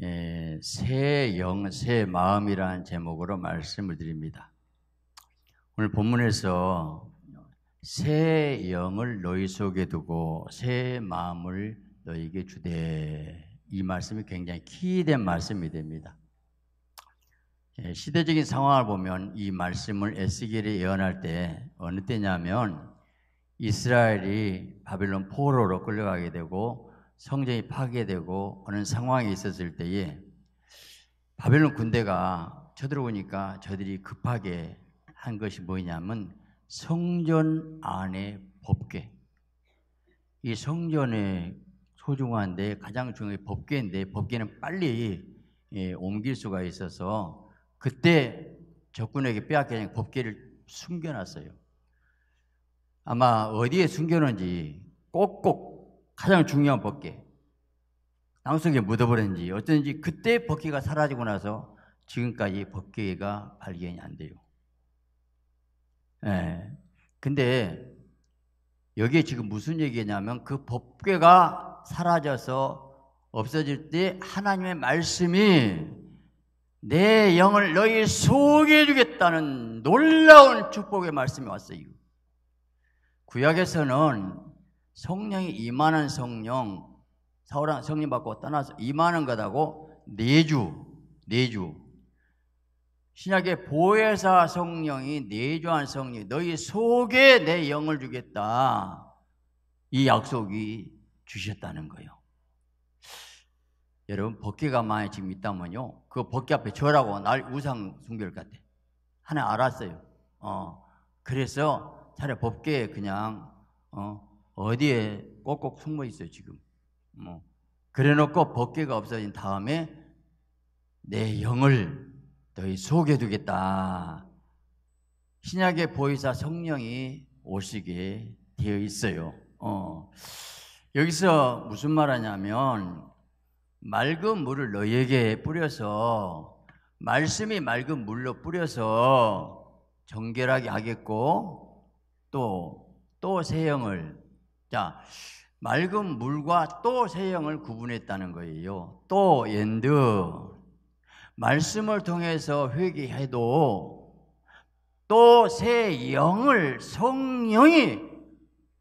예, 새 영, 새 마음이라는 제목으로 말씀을 드립니다. 오늘 본문에서 새 영을 너희 속에 두고 새 마음을 너희에게 주되 이 말씀이 굉장히 키된 말씀이 됩니다. 예, 시대적인 상황을 보면 이 말씀을 에스겔이 예언할 때 어느 때냐면 이스라엘이 바빌론 포로로 끌려가게 되고 성전이 파괴되고 어느 상황이 있었을 때에 바벨론 군대가 쳐들어오니까 저들이 급하게 한 것이 뭐냐면 성전 안에 법궤 이 성전의 소중한데 가장 중요한 법궤인데 법궤는 빨리 예, 옮길 수가 있어서 그때 적군에게 빼앗겨는 법궤를 숨겨놨어요. 아마 어디에 숨겨놓은지 꼭꼭 가장 중요한 벗개. 땅속에 묻어버렸는지 어쩐지 그때 벗개가 사라지고 나서 지금까지 벗개가 발견이 안 돼요. 예. 근데 여기에 지금 무슨 얘기냐면 그 법궤가 사라져서 없어질 때 하나님의 말씀이 내 영을 너희 소개해 주겠다는 놀라운 축복의 말씀이 왔어요. 구약에서는 성령이 임하는 성령 사울아 성령 받고 떠나서 임하는 거다고 내 주, 내 주. 신약의 보혜사 성령이 내주한 성령, 너희 속에 내 영을 주겠다. 이 약속이 주셨다는 거예요. 여러분, 벗개가 많이 지금 있다면요. 그 벗개 앞에 절하고 날 우상 숭결 같아. 하나 알았어요. 어. 그래서 차라리 법계에 그냥, 어, 어디에 꼭꼭 숨어 있어요 지금. 뭐 그래놓고 벗계가 없어진 다음에 내 영을 너희 속에 두겠다. 신약의 보이사 성령이 오시게 되어 있어요. 어. 여기서 무슨 말하냐면 맑은 물을 너희에게 뿌려서 말씀이 맑은 물로 뿌려서 정결하게 하겠고 또 또 새 영을 자, 맑은 물과 또 세형을 구분했다는 거예요. 또 엔드 말씀을 통해서 회개해도 또 새 영을 성령이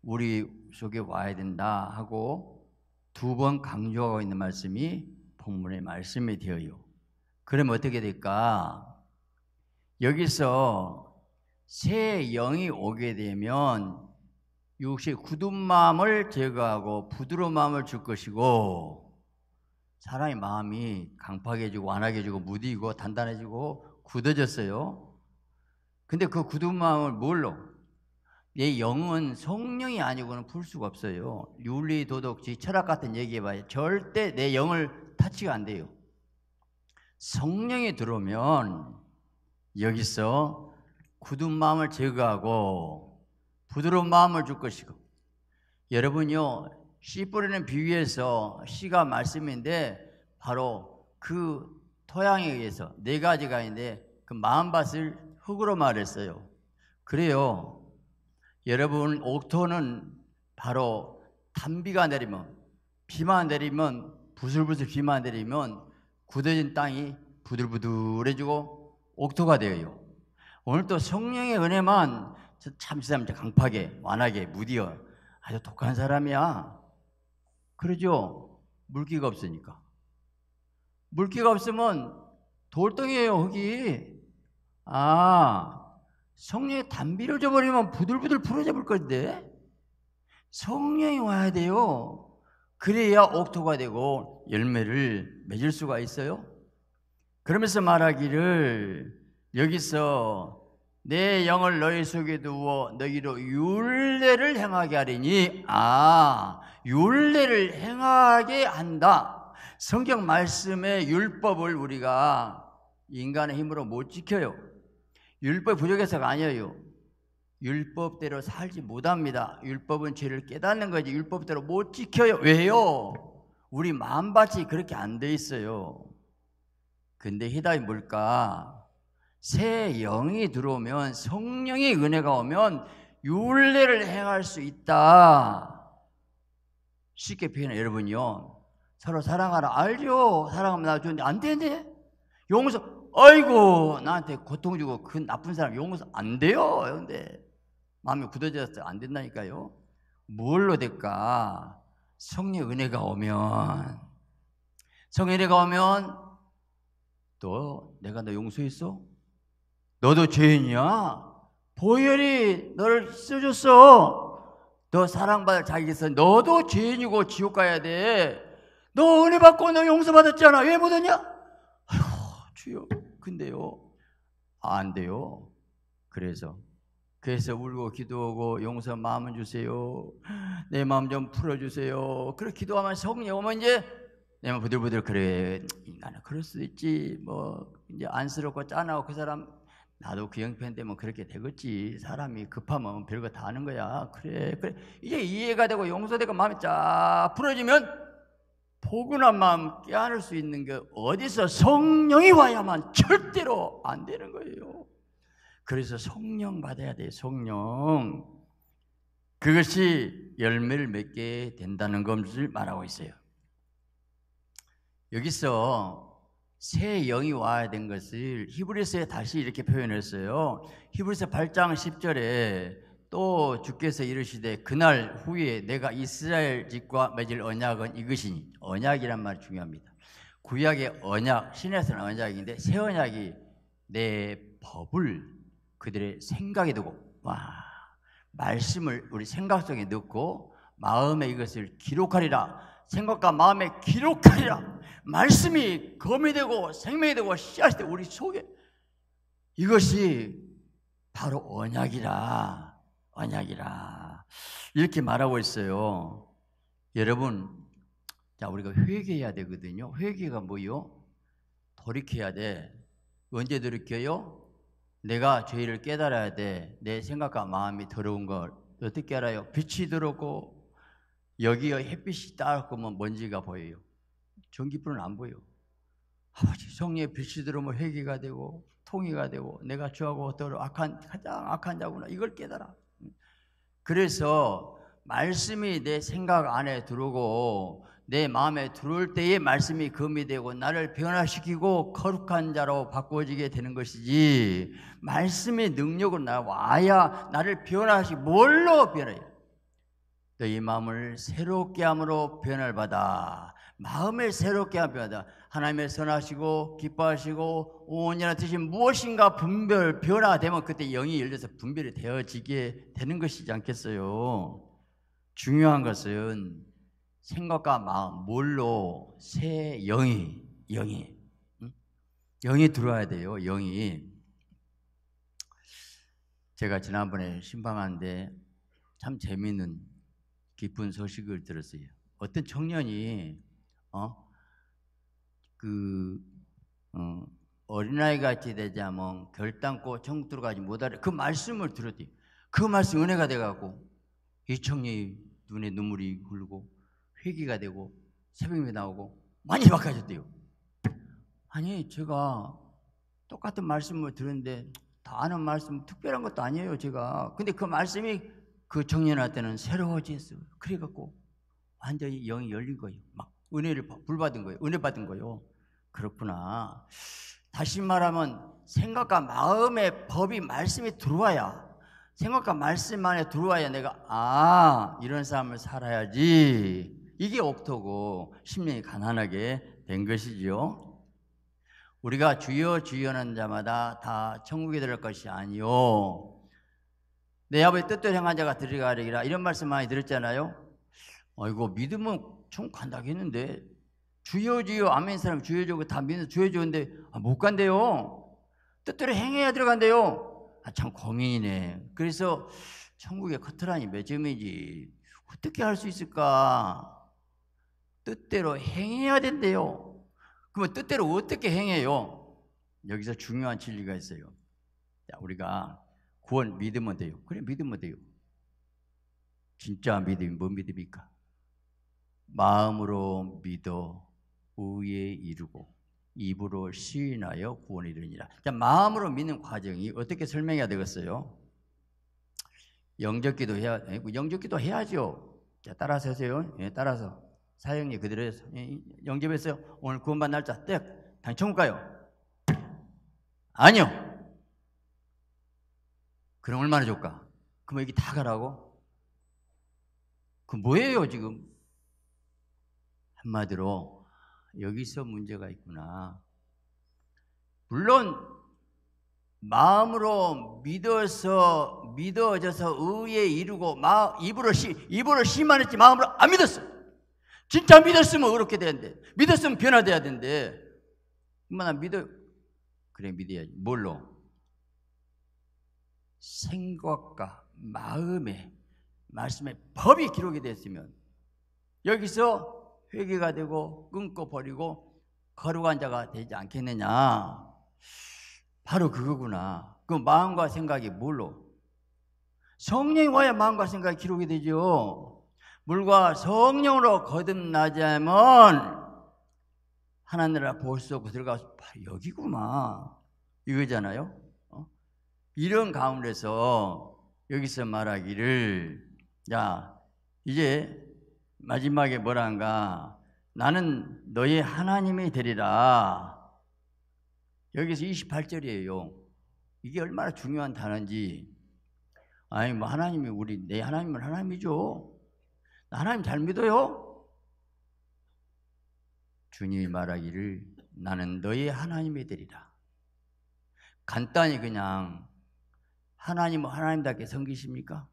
우리 속에 와야 된다 하고 두 번 강조하고 있는 말씀이 본문의 말씀이 되어요. 그럼 어떻게 될까? 여기서 새 영이 오게 되면 육시 굳은 마음을 제거하고 부드러운 마음을 줄 것이고 사람의 마음이 강팍해지고 완악해지고 무디고 단단해지고 굳어졌어요. 근데 그 굳은 마음을 뭘로? 내 영은 성령이 아니고는 풀 수가 없어요. 윤리, 도덕지, 철학 같은 얘기해봐요 절대 내 영을 타치가 안 돼요. 성령이 들어오면 여기서 굳은 마음을 제거하고 부드러운 마음을 줄 것이고 여러분요 씨 뿌리는 비유에서 씨가 말씀인데 바로 그 토양에 의해서 네 가지가 있는데 그 마음밭을 흙으로 말했어요. 그래요. 여러분 옥토는 바로 단비가 내리면 비만 내리면 부슬부슬 비만 내리면 굳어진 땅이 부들부들해지고 옥토가 되어요. 오늘 또 성령의 은혜만 참새삼자 강팍에 완하게 무디어 아주 독한 사람이야. 그러죠. 물기가 없으니까. 물기가 없으면 돌덩이에요, 흙이. 아, 성령의 단비를 줘버리면 부들부들 풀어져볼 건데. 성령이 와야 돼요. 그래야 옥토가 되고 열매를 맺을 수가 있어요. 그러면서 말하기를 여기서 내 영을 너희 속에 두어 너희로 율례를 행하게 하리니 아 율례를 행하게 한다. 성경 말씀의 율법을 우리가 인간의 힘으로 못 지켜요. 율법 이 부족해서가 아니에요. 율법대로 살지 못합니다. 율법은 죄를 깨닫는 거지 율법대로 못 지켜요. 왜요? 우리 마음밭이 그렇게 안 돼 있어요. 근데 해답이 뭘까? 새 영이 들어오면 성령의 은혜가 오면 윤례를 행할 수 있다. 쉽게 표현해 여러분요. 서로 사랑하라. 알죠? 사랑하면 나 좋은데 안 되네. 용서. 아이고 나한테 고통 주고 그 나쁜 사람 용서 안 돼요. 근데 마음이 굳어졌어요. 안 된다니까요. 뭘로 될까? 성령 의 은혜가 오면 성령 의 은혜가 오면 또 내가 너 용서했어? 너도 죄인이야? 보혈이 너를 씻어줬어. 너 사랑받을 자격이 있어. 너도 죄인이고 지옥 가야 돼. 너 은혜 받고 너 용서받았잖아. 왜 못했냐? 아휴, 주여. 근데요. 안 돼요. 그래서. 그래서 울고 기도하고 용서 마음을 주세요. 내 마음 좀 풀어주세요. 그렇게 기도하면 성령 오면 이제 내 마음 부들부들 그래. 인간은 그럴 수도 있지. 뭐 이제 안쓰럽고 짠하고 그 사람 나도 그 형편 때문에 그렇게 되겠지. 사람이 급하면 별거 다 하는 거야. 그래, 그래. 이제 이해가 되고 용서되고 마음이 쫙 풀어지면 포근한 마음 깨안을수 있는 게 어디서 성령이 와야만 절대로 안 되는 거예요. 그래서 성령 받아야 돼, 성령. 그것이 열매를 맺게 된다는 것을 말하고 있어요. 여기서 새 영이 와야 된 것을 히브리서에 다시 이렇게 표현했어요. 히브리서 8장 10절에 또 주께서 이르시되 그 날 후에 내가 이스라엘 집과 맺을 언약은 이것이니 언약이란 말이 중요합니다. 구약의 언약, 신에서는 언약인데 새 언약이 내 법을 그들의 생각에 두고 와 말씀을 우리 생각 속에 넣고 마음에 이것을 기록하리라 생각과 마음에 기록하리라 말씀이 검이 되고 생명이 되고 씨앗이 되고 우리 속에 이것이 바로 언약이라 언약이라 이렇게 말하고 있어요. 여러분, 자 우리가 회개해야 되거든요. 회개가 뭐요? 돌이켜야 돼. 언제 돌이켜요? 내가 죄를 깨달아야 돼. 내 생각과 마음이 더러운 걸 어떻게 알아요? 빛이 들었고 여기에 햇빛이 따갑고 먼지가 보여요. 전기불은 안 보여. 아버지 성의 빛이 들어오면 뭐 회개가 되고 통이가 되고 내가 죄하고 더러 악한 가장 악한 자구나 이걸 깨달아. 그래서 말씀이 내 생각 안에 들어오고 내 마음에 들어올 때에 말씀이 금이 되고 나를 변화시키고 거룩한 자로 바꿔지게 되는 것이지 말씀의 능력은 나 와야 나를 변화시 뭘로 변해? 너희 마음을 새롭게 함으로 변화를 받아 마음을 새롭게 하여다 하나님의 선하시고 기뻐하시고 온전한 뜻이 무엇인가 분별 변화되면 그때 영이 열려서 분별이 되어지게 되는 것이지 않겠어요. 중요한 것은 생각과 마음 뭘로 새 영이 영이 영이 들어와야 돼요. 영이 제가 지난번에 신방한데참 재미있는 기쁜 소식을 들었어요. 어떤 청년이 어? 그 어, 어린아이 같이 되자면 뭐 결단코 천국 들어가지 못하리. 그 말씀을 들었디. 그 말씀 은혜가 돼갖고 이 청년이 눈에 눈물이 흐르고 회기가 되고 새벽에 나오고 많이 바꿔졌대요. 아니 제가 똑같은 말씀을 들었는데 다 아는 말씀 특별한 것도 아니에요 제가. 근데 그 말씀이 그 청년한테는 새로워졌어요. 그래갖고 완전히 영이 열린 거예요. 막 은혜를 불 받은 거예요. 은혜 받은 거요. 그렇구나. 다시 말하면 생각과 마음의 법이 말씀이 들어와야 생각과 말씀 안에 들어와야 내가 아 이런 삶을 살아야지 이게 옥토고 심령이 가난하게 된 것이지요. 우리가 주여 주여하는 자마다 다 천국에 들을 것이 아니요. 내 아버지 뜻대로 행한 자가 들어가리라 이런 말씀 많이 들었잖아요. 어이고 믿음은 총간다고했는데 주여 주여 아멘 사람 주여 주여 다 믿는 주여 주여인데 아, 못 간대요. 뜻대로 행해야 들어간대요. 아, 참 고민이네. 그래서 천국의 커트라인이 몇 점이지? 어떻게 할 수 있을까? 뜻대로 행해야 된대요. 그러면 뜻대로 어떻게 행해요? 여기서 중요한 진리가 있어요. 자, 우리가 구원 믿으면 돼요. 그래 믿으면 돼요. 진짜 믿음이 뭔 믿음입니까? 마음으로 믿어 우에 이르고 입으로 시인하여 구원이 되니라. 자, 마음으로 믿는 과정이 어떻게 설명해야 되겠어요? 영접기도 해야 예, 뭐 영접기도 해야죠. 자, 따라서 하세요. 예, 따라서 사형님 그대로 해서 예, 영접했어요. 오늘 구원받 날짜 땡 당첨 가요. 아니요. 그럼 얼마나 줄까? 그럼 여기 다 가라고? 그 뭐예요 지금? 한마디로 여기서 문제가 있구나. 물론 마음으로 믿어서 믿어져서 의에 이르고 마, 입으로 시 입으로 시만 했지 마음으로 안 믿었어. 진짜 믿었으면 그렇게 되는데 믿었으면 변화돼야 되는데 얼마나 믿어 그래 믿어야지 뭘로 생각과 마음에 말씀의 법이 기록이 됐으면 여기서 회개가 되고 끊고 버리고 거룩한 자가 되지 않겠느냐. 바로 그거구나. 그 마음과 생각이 뭘로? 성령이 와야 마음과 생각이 기록이 되죠. 물과 성령으로 거듭나자면 하나님이라 볼 수 없고 들어가서 여기구만 이거잖아요. 어? 이런 가운데서 여기서 말하기를 야 이제 마지막에 뭐란가? 라 나는 너의 하나님이 되리라. 여기서 28절이에요. 이게 얼마나 중요한 단어인지. 아니, 뭐, 하나님이 우리, 내 하나님은 하나님이죠. 나 하나님 잘 믿어요. 주님이 말하기를 나는 너의 하나님이 되리라. 간단히 그냥 하나님은 하나님답게 섬기십니까?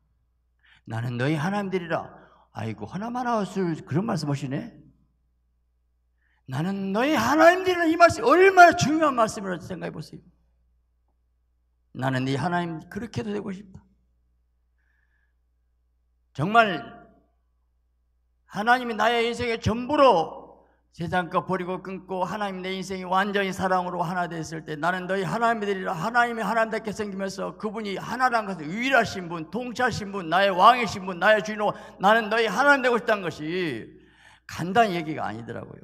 나는 너희 하나님 되리라. 아이고 하나만하 옷을 그런 말씀하시네. 나는 너희 하나님 되는 이 말씀 얼마나 중요한 말씀이라고 생각해 보세요. 나는 네 하나님 그렇게도 되고 싶다. 정말 하나님이 나의 인생의 전부로 세상 거 버리고 끊고 하나님 내 인생이 완전히 사랑으로 하나 됐을 때 나는 너희 하나님이 되리라 하나님이 하나님답게 생기면서 그분이 하나라는 것을 유일하신 분, 통치하신 분, 나의 왕이신 분, 나의 주인으로 나는 너희 하나님 되고 싶다는 것이 간단한 얘기가 아니더라고요.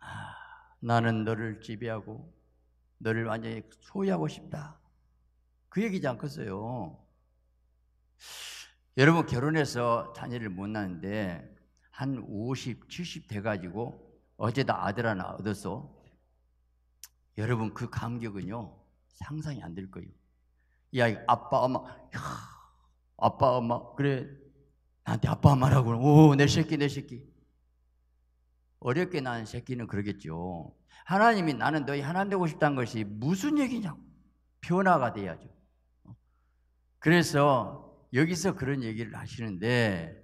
아, 나는 너를 지배하고 너를 완전히 소유하고 싶다. 그 얘기지 않겠어요. 여러분 결혼해서 자녀를 못 낳는데 한 50, 70 돼가지고 어제다 아들 하나 얻었어. 여러분 그 감격은요 상상이 안 될 거예요. 야 아빠 엄마, 야, 아빠 엄마 그래 나한테 아빠 엄마라고 오 내 새끼 내 새끼. 어렵게 낳은 새끼는 그러겠죠. 하나님이 나는 너희 하나 님 되고 싶다는 것이 무슨 얘기냐 변화가 돼야죠. 그래서 여기서 그런 얘기를 하시는데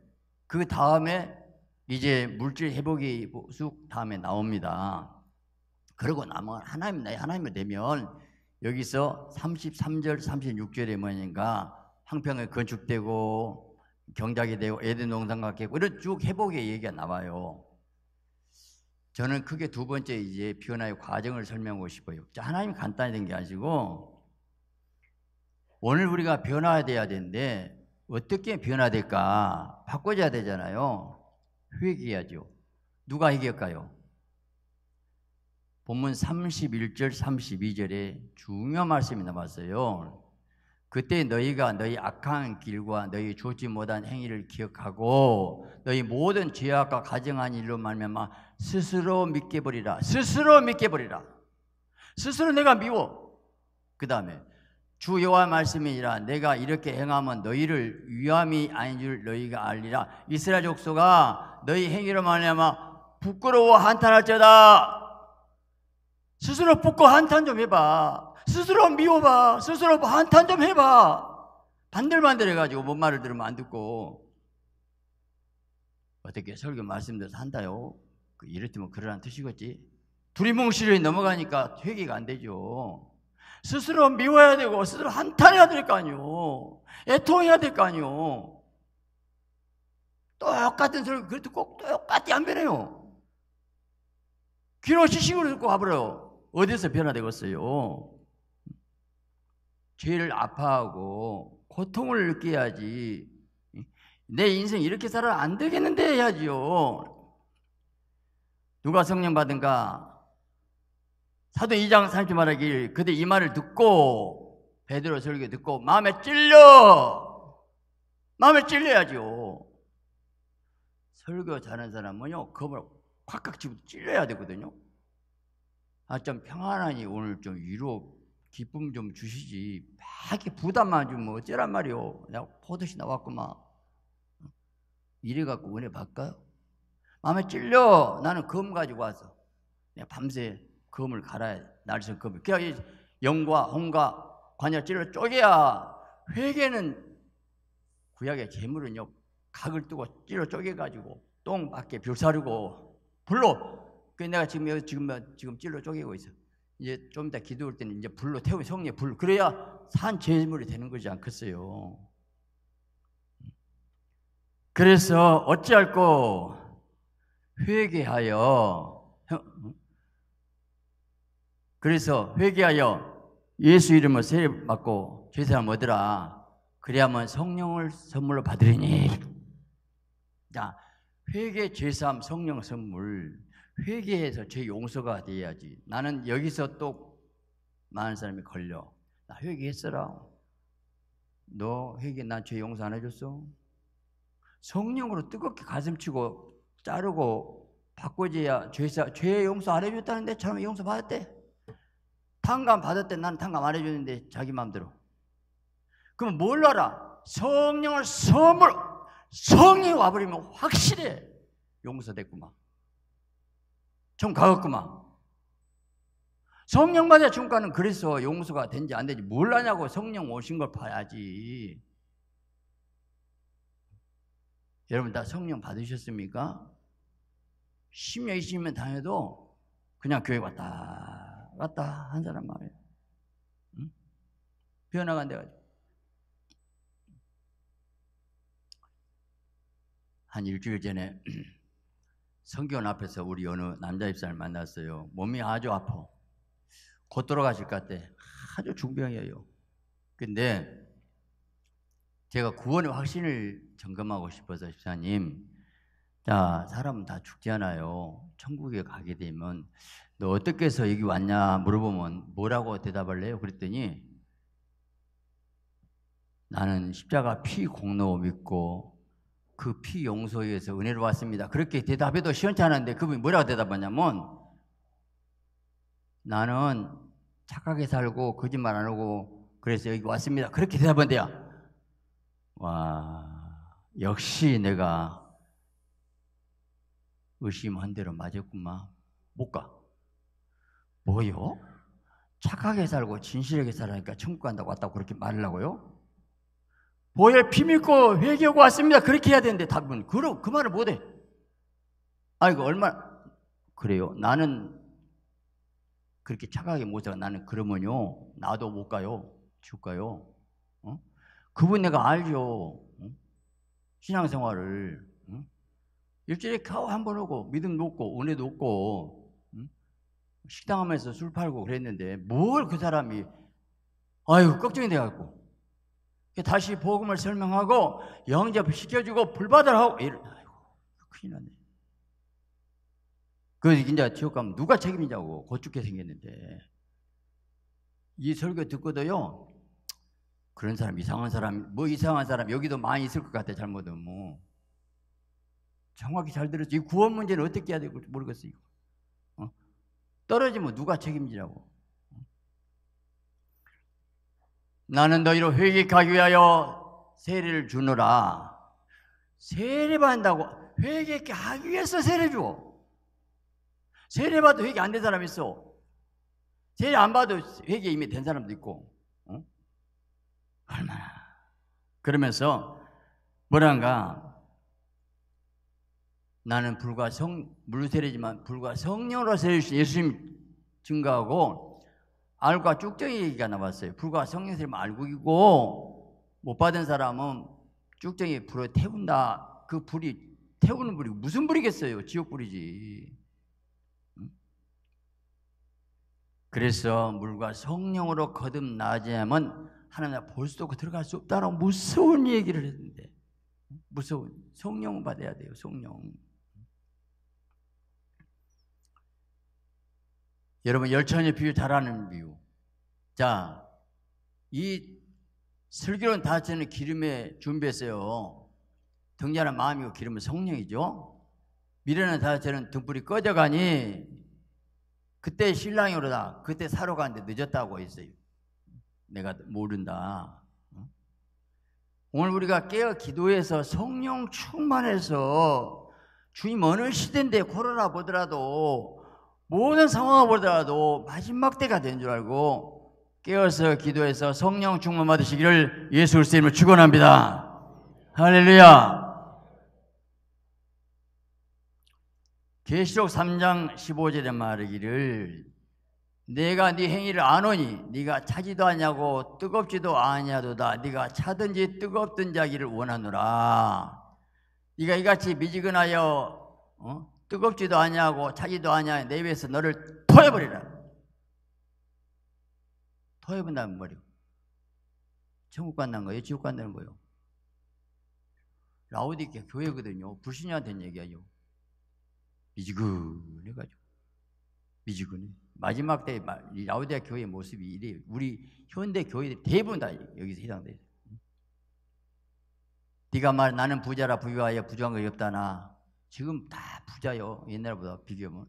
그 다음에 이제 물질 회복이 쑥 다음에 나옵니다. 그러고 나면 하나님 나의 하나님을 되면 여기서 33절 36절에 뭐냐가 황평이 건축되고 경작이 되고 에덴 농산 같겠고 이런 쭉 회복의 얘기가 나와요. 저는 크게 두 번째 이제 변화의 과정을 설명하고 싶어요. 하나님 간단히 된 게 아니고 오늘 우리가 변화돼야 되는데 어떻게 변화될까 바꿔줘야 되잖아요. 회개하죠 누가 이길까요? 본문 31절 32절에 중요한 말씀이 나왔어요. 그때 너희가 너희 악한 길과 너희 좋지 못한 행위를 기억하고 너희 모든 죄악과 가정한 일로 말미암아 스스로 믿게 버리라. 스스로 믿게 버리라. 스스로 내가 미워. 그 다음에 주 여호와 말씀이니라 내가 이렇게 행하면 너희를 위함이 아닌 줄 너희가 알리라 이스라엘 족속아 너희 행위로 말미암아 부끄러워 한탄할지다 스스로 부끄 한탄 좀 해봐 스스로 미워봐 스스로 한탄 좀 해봐 반들반들 해가지고 뭔 말을 들으면 안 듣고 어떻게 설교 말씀드려서 한다요 그 이렇다면 그러란 뜻이겠지 두리뭉실이 넘어가니까 회개가 안 되죠 스스로 미워야 해 되고 스스로 한탄해야 될 거 아니요. 애통해야 될 거 아니요. 똑같은 소리 그래도 꼭 똑같이 안 변해요. 귀로 시식으로 듣고 가버려요. 어디서 변화되겠어요? 죄를 아파하고 고통을 느껴야지. 내 인생 이렇게 살아 안 되겠는데 해야지요. 누가 성령 받은가? 사도 2장 30말 하길 그대 이 말을 듣고 베드로 설교 듣고 마음에 찔려 마음에 찔려야죠 설교 잘하는 사람은요 겁을 콱콱 집어 찔려야 되거든요 아 좀 평안하니 오늘 좀 위로 기쁨 좀 주시지 막이 부담만 주면 뭐 어쩌란 말이오 내가 포듯이 나왔구만 이래갖고 은혜 받까요 마음에 찔려 나는 검 가지고 와서 내가 밤새 검을 갈아야 날선 검을. 그러니 영과 홍과 관여질을 쪼개야 회개는 구약의 재물은요 각을 뜨고 찌로 쪼개가지고 똥 밖에 뷰사르고 불로 그 내가 지금 여기 지금 지금 찔로 쪼개고 있어. 이제 좀 이따 기도할 때는 이제 불로 태우 성리에 불 그래야 산 제물이 되는 거지 않겠어요. 그래서 어찌할꼬 회개하여 그래서 회개하여 예수 이름을 세례 받고 죄사함 얻으라. 그래야만 성령을 선물로 받으리니. 자, 회개 죄사함 성령 선물. 회개해서 죄 용서가 되어야지 나는 여기서 또 많은 사람이 걸려. 나 회개했어라. 너 회개 난 죄 용서 안 해줬어? 성령으로 뜨겁게 가슴치고 자르고 바꿔줘야 죄사 죄 용서 안 해줬다는데 처럼 용서 받았대. 탕감 받을때 나는 탕감 안 해주는데 자기 마음대로 그럼 뭘 알아? 성령을 선물 성이 와버리면 확실해 용서됐구만 좀 가겠구만 성령 받아 중간은 그래서 용서가 된지 안 된지 몰라냐고 성령 오신 걸 봐야지 여러분 다 성령 받으셨습니까? 심려 있으면 당해도 그냥 교회 왔다 왔다 한 사람 말이야. 응? 변화가 안 돼가지고. 한 일주일 전에 성교원 앞에서 우리 어느 남자 입사를 만났어요. 몸이 아주 아파. 곧 돌아가실 것 같아. 아주 중병이에요. 근데 제가 구원의 확신을 점검하고 싶어서 집사님 자, 사람 다 죽잖아요. 천국에 가게 되면 너 어떻게 해서 여기 왔냐 물어보면 뭐라고 대답할래요? 그랬더니 나는 십자가 피 공로 믿고 그 피용서해서 은혜로 왔습니다. 그렇게 대답해도 시원치 않은데 그분이 뭐라고 대답하냐면 나는 착하게 살고 거짓말 안 하고 그래서 여기 왔습니다. 그렇게 대답한대요. 와, 역시 내가 의심한 대로 맞았구만. 못 가. 뭐요? 착하게 살고 진실하게 살아니까 천국 간다고 왔다고 그렇게 말하려고요? 뭐에 피 믿고 회개하고 왔습니다. 그렇게 해야 되는데 답은 그그 말을 못해. 아이고 얼마 그래요. 나는 그렇게 착하게 못 살아. 나는 그러면요. 나도 못 가요. 죽가요. 어? 그분 내가 알죠. 어? 신앙생활을 일주일에 겨우 한 번 오고 믿음 높고 은혜 높고 음? 식당 하면서 술 팔고 그랬는데 뭘 그 사람이 아유 걱정이 돼갖고 다시 복음을 설명하고 영접 시켜주고 불받을 하고 이런 아이고 큰일 났네. 그 이제 지옥 가면 누가 책임이냐고 고죽게 생겼는데 이 설교 듣고도요 그런 사람 이상한 사람 뭐 이상한 사람 여기도 많이 있을 것 같아 잘못은 뭐. 정확히 잘 들었죠. 이 구원 문제는 어떻게 해야 될지 모르겠어요. 어? 떨어지면 누가 책임지라고. 나는 너희로 회개하기 위하여 세례를 주느라. 세례 받는다고 회개하기 위해서 세례 줘. 세례 받도 회개 안 된 사람 있어. 세례 안 받아도 회개 이미 된 사람도 있고. 어? 얼마나. 그러면서 뭐란가 나는 불과 성 물세례지만 불과 성령으로 세우신 예수님 증거하고 알과 쭉정이 얘기가 나왔어요. 불과 성령 세례면 알곡이고 못 받은 사람은 쭉정이 불에 태운다. 그 불이 태우는 불이 무슨 불이겠어요? 지옥 불이지. 그래서 물과 성령으로 거듭나지면 하나님 볼 수도 없고 들어갈 수없다는 무서운 얘기를 했는데 무서운 성령 을 받아야 돼요 성령 여러분 열차의 비유 잘하는 비유. 자, 이 슬기로운 다치는 기름에 준비했어요. 등자는 마음이고 기름은 성령이죠. 미련한 다치는 등불이 꺼져가니 그때 신랑이 오르다. 그때 사러 가는데 늦었다고 했어요. 내가 모른다. 오늘 우리가 깨어 기도해서 성령 충만해서 주님 어느 시대인데 코로나 보더라도 모든 상황을 보더라도 마지막 때가 된 줄 알고 깨어서 기도해서 성령 충만 받으시기를 예수 그리스도 이름 축원합니다. 할렐루야. 계시록 3장 15절에 말하기를 내가 네 행위를 아노니 네가 차지도 아냐고 뜨겁지도 아니도다 네가 차든지 뜨겁든지 하기를 원하노라 네가 이같이 미지근하여 어? 뜨겁지도 아니하고 차지도 아니하니 내 입에서 너를 토해버리라. 토해본다면 뭐요? 천국 간다는 거예요? 지옥 간다는 거예요? 라우디게 교회거든요. 불신자한테는 얘기하죠. 미지근해가지고. 미지근해. 마지막 때 라우디아 교회의 모습이 이래요. 우리 현대 교회들 대부분 다 여기서 해당돼요. 네가 말 나는 부자라 부유하여 부정한 것이 없다나 지금 다 부자요. 옛날보다 비교하면.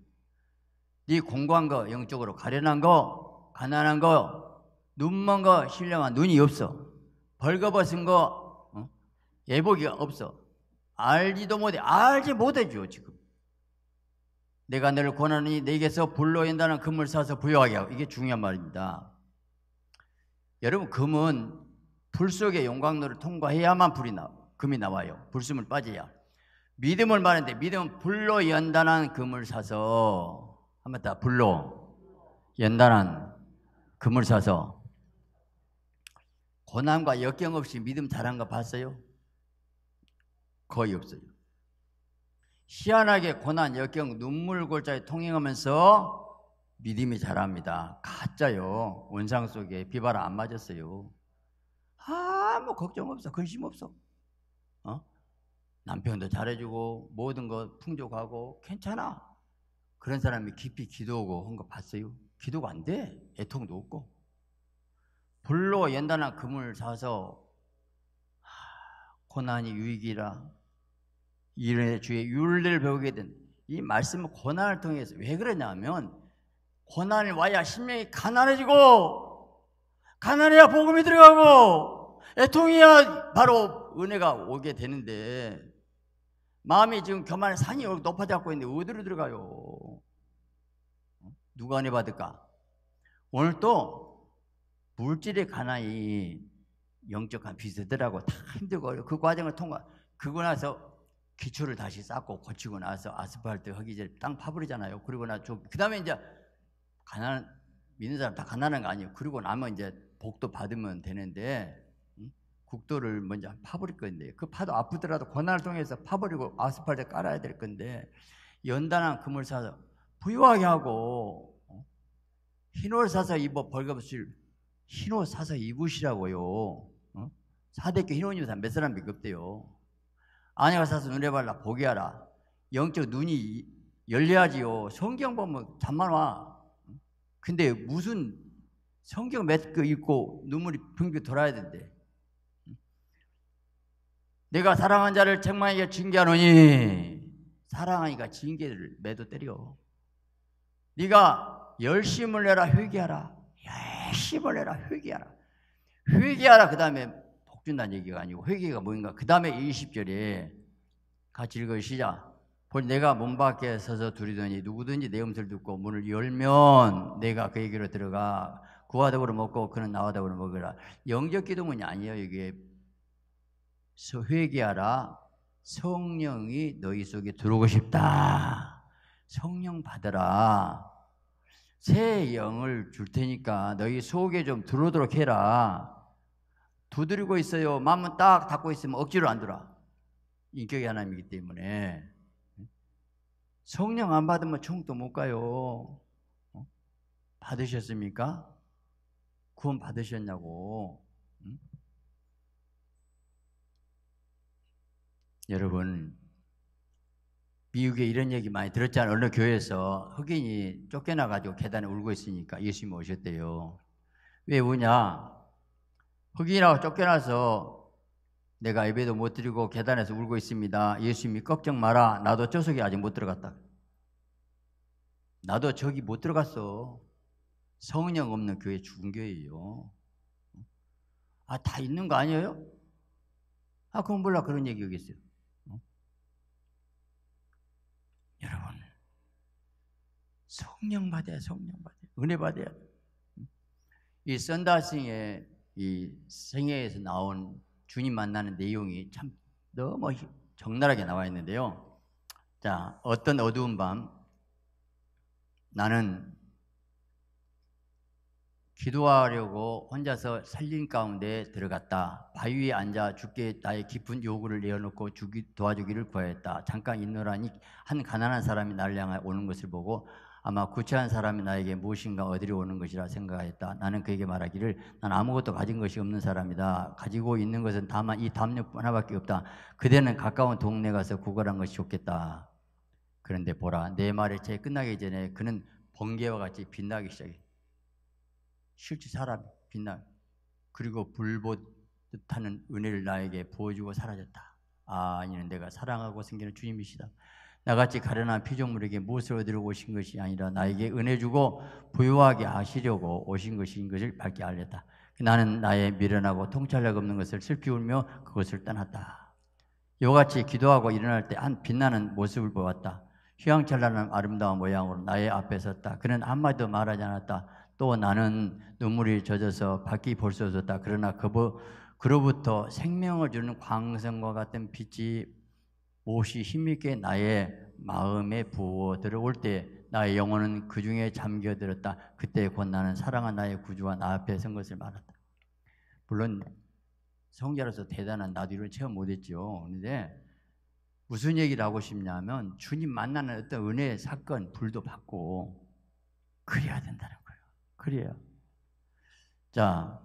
네 공부한 거 영적으로 가련한 거 가난한 거 눈먼 거 신령한 눈이 없어. 벌거벗은 거 어? 예복이 없어. 알지도 못해. 알지 못해줘 지금. 내가 너를 권하니 내게서 불러 인다는 금을 사서 부여하게 하고 이게 중요한 말입니다. 여러분 금은 불 속의 용광로를 통과해야만 불이 나 금이 나와요. 불숨을 빠져야. 믿음을 말하는데 믿음은 불로 연단한 금을 사서 한번 다 불로 연단한 금을 사서 고난과 역경 없이 믿음 잘한 거 봤어요? 거의 없어요. 희한하게 고난, 역경, 눈물 골짜기 통행하면서 믿음이 잘합니다 가짜요. 원상 속에 비바람 안 맞았어요. 아무 뭐 걱정 없어. 근심 없어. 어? 남편도 잘해주고 모든 것 풍족하고 괜찮아. 그런 사람이 깊이 기도하고 한 거 봤어요? 기도가 안 돼. 애통도 없고. 불로 연단한 금을 사서 고난이 유익이라 이래 주의 윤리를 배우게 된 이 말씀은 고난을 통해서 왜 그러냐면 고난이 와야 심령이 가난해지고 가난해야 복음이 들어가고 애통이야 바로 은혜가 오게 되는데 마음이 지금 교만의 산이 높아지고 있는데 어디로 들어가요? 어? 누가 은혜 받을까? 오늘 또 물질의 가난이 영적한 비슷하고다 힘들고 그 과정을 통과 그거 나서 기초를 다시 쌓고 고치고 나서 아스팔트 하기 전에 땅 파버리잖아요. 그리고 나서 그 다음에 이제 가난 믿는 사람 다 가난한 거 아니에요. 그리고 나면 이제 복도 받으면 되는데 국도를 먼저 파버릴 건데 그 파도 아프더라도 권한을 통해서 파버리고 아스팔트에 깔아야 될 건데 연단한 금을 사서 부유하게 하고 어? 흰옷 사서 입어 벌거벗을 흰옷 사서 입으시라고요. 어? 사대교 흰옷이면 몇 사람 믿급대요. 아내가 사서 눈에 발라 보게 하라. 영적 눈이 열려야지요. 성경 보면 잠만 와. 근데 무슨 성경 몇고 그 있고 눈물이 풍겨 돌아야 된대. 내가 사랑한 자를 책망하게 징계하노니 사랑하니까 징계를 매도 때려. 네가 열심을 내라 회개하라. 열심을 내라 회개하라. 회개하라 그 다음에 복 준다는 얘기가 아니고 회개가 뭔가 그 다음에 20절에 같이 읽으시자. 본 내가 문 밖에 서서 두리더니 누구든지 내 음성을 듣고 문을 열면 내가 그에게로 들어가 구하다고로 먹고 그는 나와다고로 먹으라. 영적 기도문이 아니에요. 이게 회개하라. 성령이 너희 속에 들어오고 싶다. 성령 받으라. 새 영을 줄 테니까 너희 속에 좀 들어오도록 해라. 두드리고 있어요. 마음은 딱 닫고 있으면 억지로 안 들어. 인격이 하나님이기 때문에. 성령 안 받으면 총도못 가요. 어? 받으셨습니까? 구원 받으셨냐고. 여러분 미국에 이런 얘기 많이 들었잖아요. 어느 교회에서 흑인이 쫓겨나가지고 계단에 울고 있으니까 예수님 오셨대요. 왜 우냐? 흑인하고 쫓겨나서 내가 예배도 못 드리고 계단에서 울고 있습니다. 예수님이 걱정 마라. 나도 저 속에 아직 못 들어갔다. 나도 저기 못 들어갔어. 성령 없는 교회 죽은 교회예요. 아, 다 있는 거 아니에요? 아, 그건 몰라. 그런 얘기 여기 있어요. 성령 받아야 성령 받아야 은혜 받아야 이 선다싱의 이 생애에서 나온 주님 만나는 내용이 참 너무 적나라하게 나와 있는데요. 자, 어떤 어두운 밤 나는 기도하려고 혼자서 살림 가운데 들어갔다. 바위에 앉아 주께 나의 깊은 요구를 내어놓고 주기, 도와주기를 구하였다. 잠깐 있노라니 한 가난한 사람이 나 향해 오는 것을 보고 아마 구체한 사람이 나에게 무엇인가 얻으려 오는 것이라 생각하였다. 나는 그에게 말하기를 난 아무것도 가진 것이 없는 사람이다. 가지고 있는 것은 다만 이 담력 하나밖에 없다. 그대는 가까운 동네 가서 구걸한 것이 좋겠다. 그런데 보라 내 말의 채 끝나기 전에 그는 번개와 같이 빛나기 시작해. 실제 사람 빛나. 그리고 불보 듯하는 은혜를 나에게 보여주고 사라졌다. 아, 이는 내가 사랑하고 생기는 주님이시다. 나같이 가련한 피조물에게 무엇을 얻으려 오신 것이 아니라 나에게 은혜 주고 부유하게 하시려고 오신 것인 것을 밝게 알렸다. 나는 나의 미련하고 통찰력 없는 것을 슬피 울며 그것을 떠났다. 요같이 기도하고 일어날 때 한 빛나는 모습을 보았다. 휴양찬란한 아름다운 모양으로 나의 앞에 섰다. 그는 한마디도 말하지 않았다. 또 나는 눈물이 젖어서 밖이 벌써 졌다. 그러나 그부, 그로부터 생명을 주는 광선과 같은 빛이 무이 힘있게 나의 마음에 부어 들어올 때 나의 영혼은 그 중에 잠겨들었다. 그때 곧 나는 사랑한 나의 구주와 나 앞에 선 것을 말한다. 물론 성자로서 대단한 나도 를런 체험 못했죠. 그런데 무슨 얘기를 하고 싶냐면 주님 만나는 어떤 은혜의 사건, 불도 받고 그래야 된다는 거예요. 그래요 자,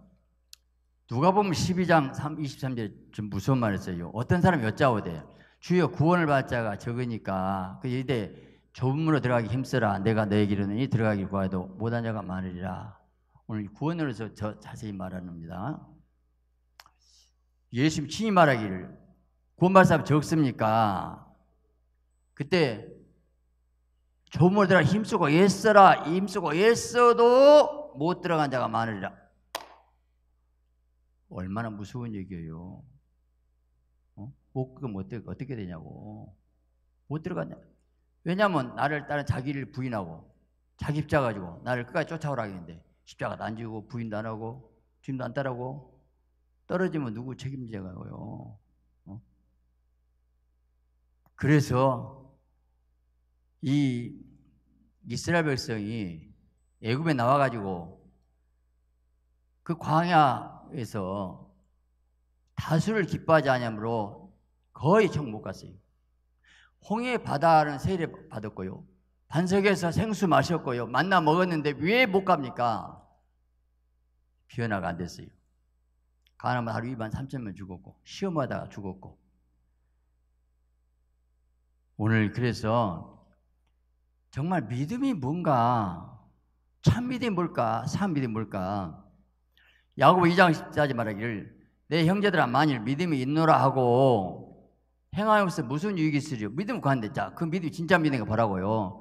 누가 보면 12장 3, 23절 좀 무서운 말 했어요. 어떤 사람이 여자오대요. 주여 구원을 받자가 적으니까 그 이대 좁은 문으로 들어가기 힘쓰라 내가 너에게 이르니 들어가길 구하여도 못한 자가 많으리라 오늘 구원으로서 저 자세히 말합니다 예수님 친히 말하기를 구원받을 사람 적습니까 그때 좁은 문으로 들어가 힘쓰고 애써라 힘쓰고 애써도 못 들어간 자가 많으리라 얼마나 무서운 얘기예요 못 그럼 어떻게, 어떻게 되냐고. 못 들어갔냐. 왜냐면 나를 따라 자기를 부인하고 자기 입자 가지고 나를 끝까지 쫓아오라 했는데 십자가난 지고 부인도 안 하고 주님도 안 따라고 떨어지면 누구 책임져가요. 어? 그래서 이 이스라엘 백성이 애굽에 나와가지고 그 광야에서 다수를 기뻐하지 않으므로 거의 형못 갔어요. 홍해 바다는 세례 받았고요. 반석에서 생수 마셨고요. 만나 먹었는데 왜 못 갑니까? 비 변화가 안 됐어요. 가나면 하루 2만 3천 명 죽었고 시험하다가 죽었고 오늘 그래서 정말 믿음이 뭔가 참 믿음이 뭘까 참 믿음이 뭘까 야구보 2장 14지 말하기를 내 형제들아 만일 믿음이 있노라 하고 행하여서 무슨 유익이 있으리요? 믿음 구한대 자, 그 믿음이 진짜 믿음이 뭐라고요?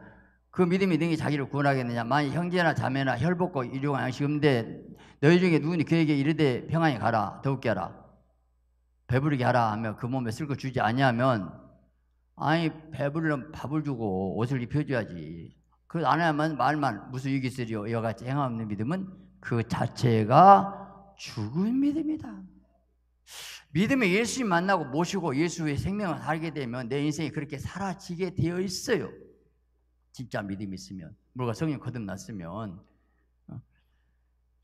그 믿음이 능히 자기를 구원하겠느냐? 만일 형제나 자매나 혈복과 이용한 양식 없는데 너희 중에 누군니 그에게 이르되 평안히 가라, 더욱게 하라, 배부르게 하라 하며 그 몸에 쓸거 주지 아니하면 아니 배부르면 밥을 주고 옷을 입혀줘야지. 그걸 안 하면 말만 무슨 유익이 있으리요? 이와 같이 행함 없는 믿음은 그 자체가 죽은 믿음이다. 믿음의 예수님 만나고 모시고 예수의 생명을 살게 되면 내 인생이 그렇게 사라지게 되어 있어요. 진짜 믿음이 있으면. 물과 성령 거듭났으면. 어?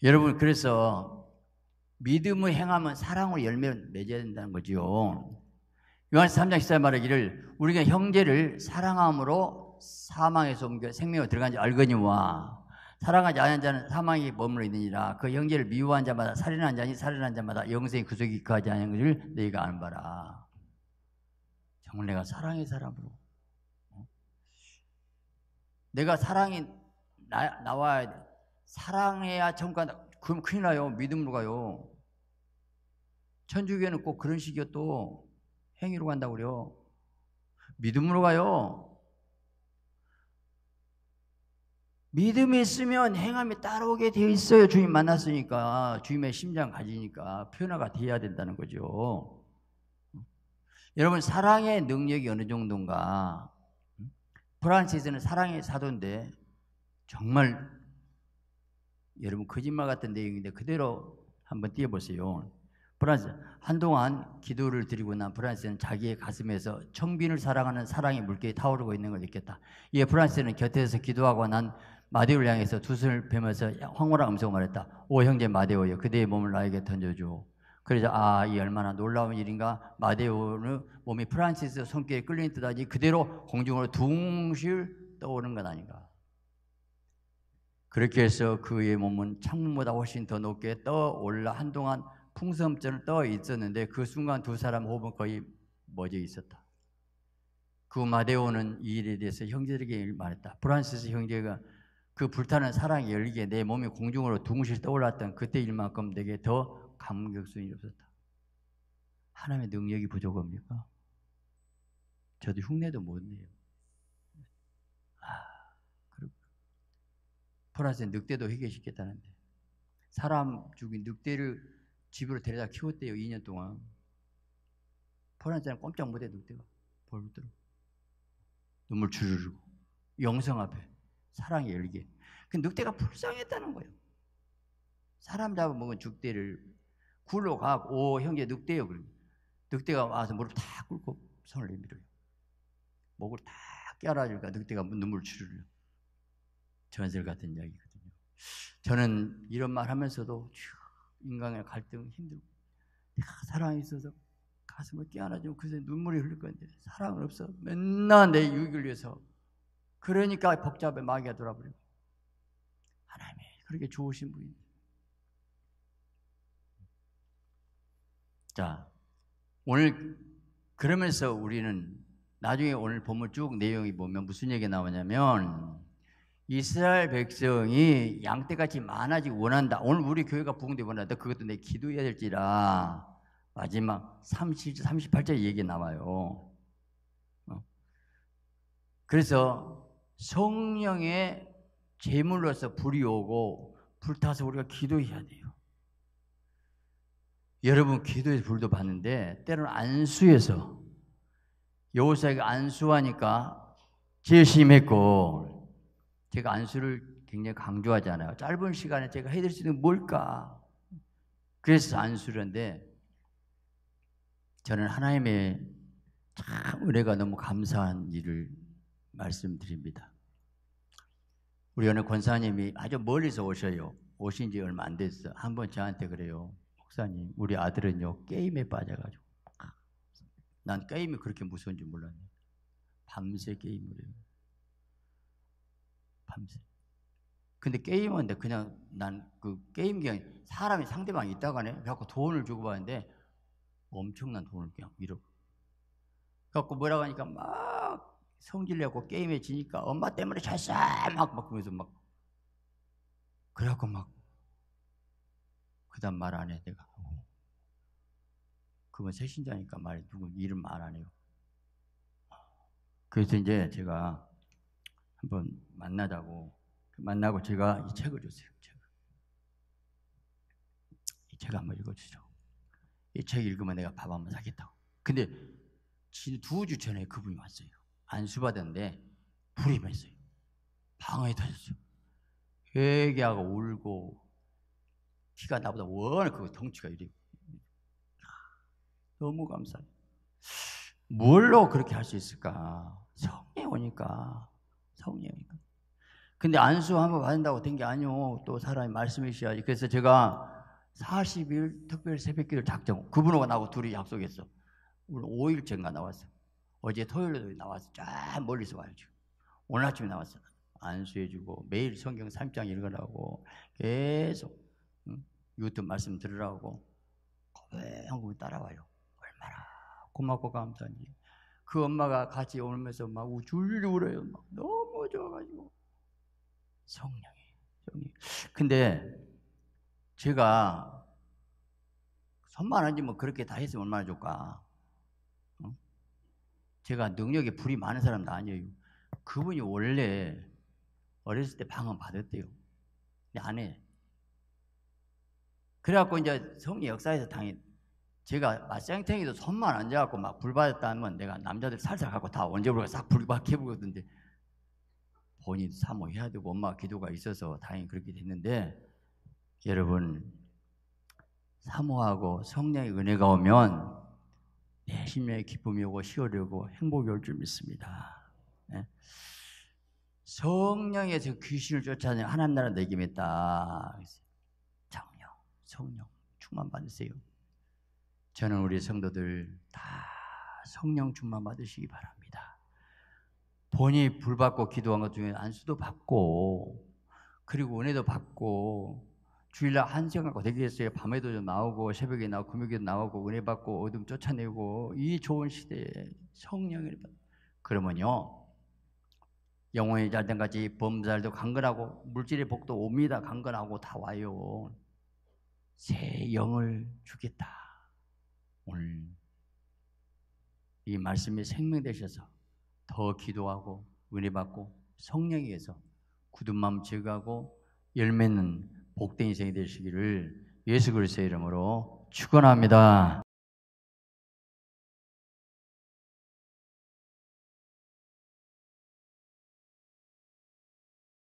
여러분, 그래서 믿음을 행하면 사랑으 열매를 맺어야 된다는 거지요. 한 3장 14절 말하기를 우리가 형제를 사랑함으로 사망에서 옮겨 생명으 들어간 지 알거니와 사랑하지 않은 자는 사망에 머물러 있느니라. 그 형제를 미워한 자마다 살인한 자니 살인한 자마다 영생이그속이 있하지 않은 것을 너희가 아는 바라. 정말 내가 사랑의 사람으로. 어? 내가 사랑이 나, 나와야 돼. 사랑해야 천국간다. 그럼 큰일 나요. 믿음으로 가요. 천주교는 꼭 그런 식이요 또 행위로 간다고 그래요. 믿음으로 가요. 믿음이 있으면 행함이 따라오게 되어 있어요. 주님 만났으니까 주님의 심장 가지니까 표화가 돼야 된다는 거죠. 여러분 사랑의 능력이 어느 정도인가? 프란시스는 사랑의 사도인데 정말 여러분 거짓말 같은 내용인데 그대로 한번 띄워보세요. 프란스 한동안 기도를 드리고 난 프란스는 자기의 가슴에서 청빈을 사랑하는 사랑의 물결이 타오르고 있는 걸 느꼈다. 이에 프란스는 곁에서 기도하고 난 마디오를 향해서 두 손을 베면서 황홀한 음성으로 말했다. 오 형제 마데오여 그대의 몸을 나에게 던져줘. 그래서 아이 얼마나 놀라운 일인가 마데오는 몸이 프란시스 손길에 끌린 듯 하지 그대로 공중으로 둥실 떠오르는 것 아닌가. 그렇게 해서 그의 몸은 창문보다 훨씬 더 높게 떠올라 한동안 풍선처럼 떠 있었는데 그 순간 두 사람 호흡은 거의 멎어 있었다. 그 마데오는 이 일에 대해서 형제들에게 말했다. 프란시스 형제가 그 불타는 사랑의 열기에 내 몸이 공중으로 둥실 떠올랐던 그때 일만큼 내게 더 감격순이 없었다. 하나님의 능력이 부족합니까? 저도 흉내도 못 내요. 아, 그렇고. 프랑스 늑대도 회개시켰다는데. 사람 죽인 늑대를 집으로 데려다 키웠대요, 2년 동안. 프랑스는 꼼짝 못해, 늑대가. 벌들어. 눈물 주르르고. 영성 앞에. 사랑의 열기. 그 늑대가 불쌍했다는 거예요. 사람 잡아먹은 죽대를 굴러 가고, 오, 형제 늑대요. 늑대가 와서 무릎 다 꿇고 손을 내밀어요. 목을 다 껴안아주니까 늑대가 눈물 주르르. 전설 같은 이야기거든요. 저는 이런 말 하면서도 인간의 갈등 힘들고, 사랑이 있어서 가슴을 껴안아주면 그새 눈물이 흘릴 건데, 사랑은 없어. 맨날 내 유익을 위해서 그러니까 복잡해 마귀가 돌아버리고 하나님이 그렇게 좋으신 분입니 자, 오늘 그러면서 우리는 나중에 오늘 보면 쭉 내용이 보면 무슨 얘기 나오냐면 이스라엘 백성이 양떼같이 많아지기 원한다. 오늘 우리 교회가 부흥되 원한다. 그것도 내 기도해야 될지라 마지막 30, 38절 얘기 나와요. 어? 그래서 성령의 제물로서 불이 오고 불타서 우리가 기도해야 돼요. 여러분 기도에서 불도 봤는데 때로는 안수해서 여호사가 안수하니까 제 심했고 제가 안수를 굉장히 강조하잖아요. 짧은 시간에 제가 해드릴 수 있는 게 뭘까? 그래서 안수를 는데 저는 하나님의 참 은혜가 너무 감사한 일을 말씀드립니다. 우리 어느 권사님이 아주 멀리서 오셔요. 오신 지 얼마 안 됐어. 한번 저한테 그래요. 목사님, 우리 아들은요, 게임에 빠져가지고. 아, 난 게임이 그렇게 무서운지 몰랐네. 밤새 게임을 해요. 밤새. 근데 게임은 그냥 난 그 게임 그냥 사람이 상대방이 있다가네. 그래갖고 돈을 주고 받는데 엄청난 돈을 그냥 잃어. 그래갖고 뭐라고 하니까 막 성질 내고 게임에 지니까 엄마 때문에 잘싸 막, 막 그러면서 막. 그래갖고 막. 그 다음 말 안 해, 내가. 그건 새신자니까 말이 누구 이름 말 안 해요. 그래서 이제 제가 한번 만나자고 만나고 제가 이 책을 줬어요. 책을. 이 책을 한번 읽어주죠. 이 책 읽으면 내가 밥 한번 사겠다고. 근데 지금 두주 전에 그분이 왔어요. 안수받았는데 불이 임했어요. 방에 터졌어요. 회개하고 울고 키가 나보다 워낙 그 덩치가 이래요 아, 너무 감사해요. 뭘로 그렇게 할 수 있을까? 성령 오니까 성령 오니까. 근데 안수 한 번 받는다고 된 게 아니요. 또 사람이 말씀이셔야지. 그래서 제가 40일 특별 새벽기도 작정. 그분하고 나하고 둘이 약속했어. 오늘 5일째인가 나왔어. 요 어제 토요일에도 나와서 쫙 멀리서 와가지고 오늘 아침에 나왔어. 안수해주고 매일 성경 3장 읽으라고 계속 응? 유튜브 말씀 들으라고 한국에 따라와요. 얼마나 고맙고 감사한지. 그 엄마가 같이 오면서 막 우줄줄 울어요. 막 너무 좋아가지고 성령이 성령. 근데 제가 손만 안 지면 그렇게 다 했으면 얼마나 좋을까. 제가 능력에 불이 많은 사람도 아니에요. 그분이 원래 어렸을 때 방언 받았대요. 근데 안 해. 그래갖고 이제 성리 역사에서 당연 제가 맞생탱이도 손만 안 잡고 막 불받았다면 내가 남자들 살살 갖고 다 언제부터 싹 불박해 보거든요. 본인 사모해야 되고 엄마 기도가 있어서 다행히 그렇게 됐는데 여러분 사모하고 성령의 은혜가 오면 예, 심령의 기쁨이 오고 희열이고 행복이 올 줄 믿습니다. 예? 성령에서 귀신을 쫓아내 하나님 나라 내기했다 성령, 성령 충만 받으세요. 저는 우리 성도들 다 성령 충만 받으시기 바랍니다. 본인이 불 받고 기도한 것 중에 안수도 받고 그리고 은혜도 받고 주일날 한 시간 갖고 되겠어요. 밤에도 좀 나오고 새벽에 나오고 금요일에도 나오고 은혜 받고 어둠 쫓아내고 이 좋은 시대에 성령을 받. 그러면요. 영혼의 잘된 가이 범살도 강건하고 물질의 복도 옵니다. 강건하고 다 와요. 새 영을 주겠다. 오늘 이 말씀이 생명 되셔서 더 기도하고 은혜 받고 성령에 서 굳은 마음 제거하고 열매는 복된 인생이 되시기를 예수 그리스도의 이름으로 축원합니다.